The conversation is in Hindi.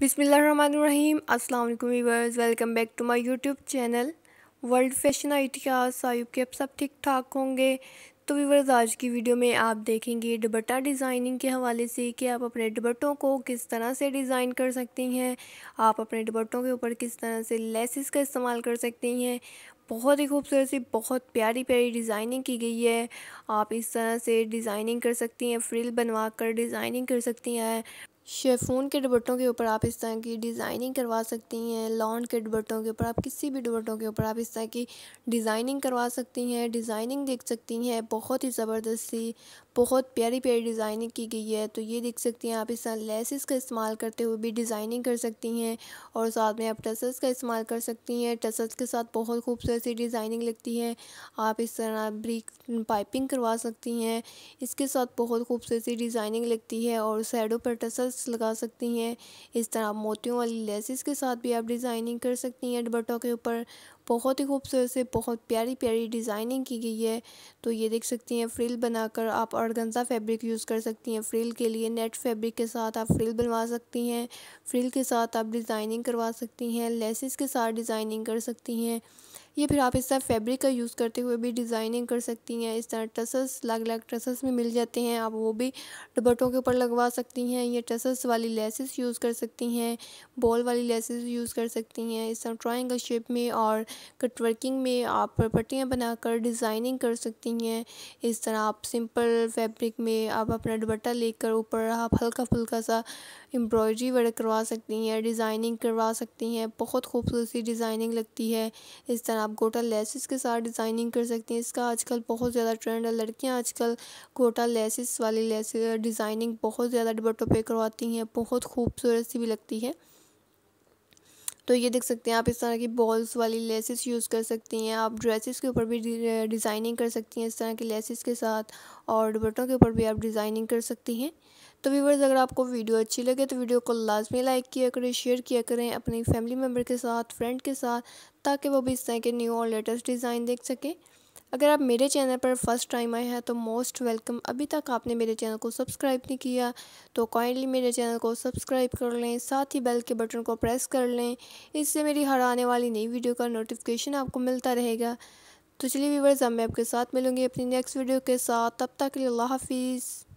बिसमीम अल्लाम viewers welcome back to my YouTube channel world fashion I T के आप सब ठीक ठाक होंगे तो वीवर्स आज की वीडियो में आप देखेंगे दुबट्टा डिज़ाइनिंग के हवाले से कि आप अपने दुबट्टों को किस तरह से डिज़ाइन कर सकती हैं आप अपने दुबट्टों के ऊपर किस तरह से लेसिस का इस्तेमाल कर सकती हैं बहुत ही खूबसूरत सी बहुत प्यारी प्यारी डिज़ाइनिंग की गई है आप इस तरह से डिज़ाइनिंग कर सकती हैं फ्रिल बनवा कर डिज़ाइनिंग कर सकती हैं शेफून के दुबट्टों के ऊपर आप इस तरह की डिज़ाइनिंग करवा सकती हैं लॉन के दुबट्टों के ऊपर आप किसी भी दुबट्टों के ऊपर आप इस तरह की डिज़ाइनिंग करवा सकती हैं डिज़ाइनिंग देख सकती हैं बहुत ही ज़बरदस्त सी बहुत प्यारी प्यारी डिज़ाइनिंग की गई है तो ये देख सकती हैं आप इस लेसिस का इस्तेमाल करते हुए भी डिज़ाइनिंग कर सकती हैं और साथ में आप टसल्स का इस्तेमाल कर सकती हैं टसल्स के साथ बहुत खूबसूरत सी डिज़ाइनिंग लगती है आप इस तरह ब्रिक पाइपिंग करवा सकती हैं इसके साथ बहुत खूबसूरत सी डिज़ाइनिंग लगती है और साइडों पर टसल्स लगा सकती हैं इस तरह मोतियों वाली लेसिस के साथ भी आप डिज़ाइनिंग कर सकती हैं डबटों के ऊपर बहुत ही खूबसूरत से बहुत प्यारी प्यारी डिज़ाइनिंग की गई है तो ये देख सकती हैं फ्रिल बनाकर आप ऑर्गेन्जा फैब्रिक यूज़ कर सकती हैं फ्रिल के लिए नेट फैब्रिक के साथ आप फ्रिल बनवा सकती हैं फ्रिल के साथ आप डिज़ाइनिंग करवा सकती हैं लेसिस के साथ डिज़ाइनिंग कर सकती हैं ये फिर आप इस तरह फैब्रिक का यूज़ करते हुए भी डिज़ाइनिंग कर सकती हैं इस तरह टसल्स अलग अलग टसल्स में मिल जाते हैं आप वो भी दुपट्टों के ऊपर लगवा सकती हैं या टसल्स वाली लेसेस यूज़ कर सकती हैं बॉल वाली लेसेस यूज़ कर सकती हैं इस तरह ट्राइंगल शेप में और कटवर्किंग में आप पट्टियाँ बनाकर डिज़ाइनिंग कर सकती हैं इस तरह आप सिंपल फैब्रिक में आप अपना दुपट्टा लेकर ऊपर आप हल्का फुल्का सा एम्ब्रॉयडरी वर्क करवा सकती हैं डिज़ाइनिंग करवा सकती हैं बहुत खूबसूरत सी डिज़ाइनिंग लगती है इस तरह आप गोटा लेसिस के साथ डिज़ाइनिंग कर सकती हैं इसका आजकल बहुत ज़्यादा ट्रेंड है लड़कियां आजकल गोटा लेसिस वाली लेस डिज़ाइनिंग बहुत ज़्यादा दुपट्टों पे करवाती हैं बहुत खूबसूरत सी भी लगती है तो ये देख सकते हैं आप इस तरह की बॉल्स वाली लेसिस यूज़ कर सकती हैं आप ड्रेसेस के ऊपर भी डिज़ाइनिंग कर सकती हैं इस तरह की लेसिस के साथ और दुपट्टों के ऊपर भी आप डिज़ाइनिंग कर सकती हैं तो व्यूवर्स अगर आपको वीडियो अच्छी लगे तो वीडियो को लाजमी लाइक किया करें शेयर किया करें अपनी फैमिली मेम्बर के साथ फ्रेंड के साथ ताकि वो भी इस तरह के न्यू और लेटेस्ट डिज़ाइन देख सकें अगर आप मेरे चैनल पर फर्स्ट टाइम आए हैं तो मोस्ट वेलकम अभी तक आपने मेरे चैनल को सब्सक्राइब नहीं किया तो काइंडली मेरे चैनल को सब्सक्राइब कर लें साथ ही बेल के बटन को प्रेस कर लें इससे मेरी हर आने वाली नई वीडियो का नोटिफिकेशन आपको मिलता रहेगा तो चलिए व्यूवर्स अब मैं आपके साथ मिलूंगी अपनी नेक्स्ट वीडियो के साथ तब तक के लिए अल्लाह हाफिज़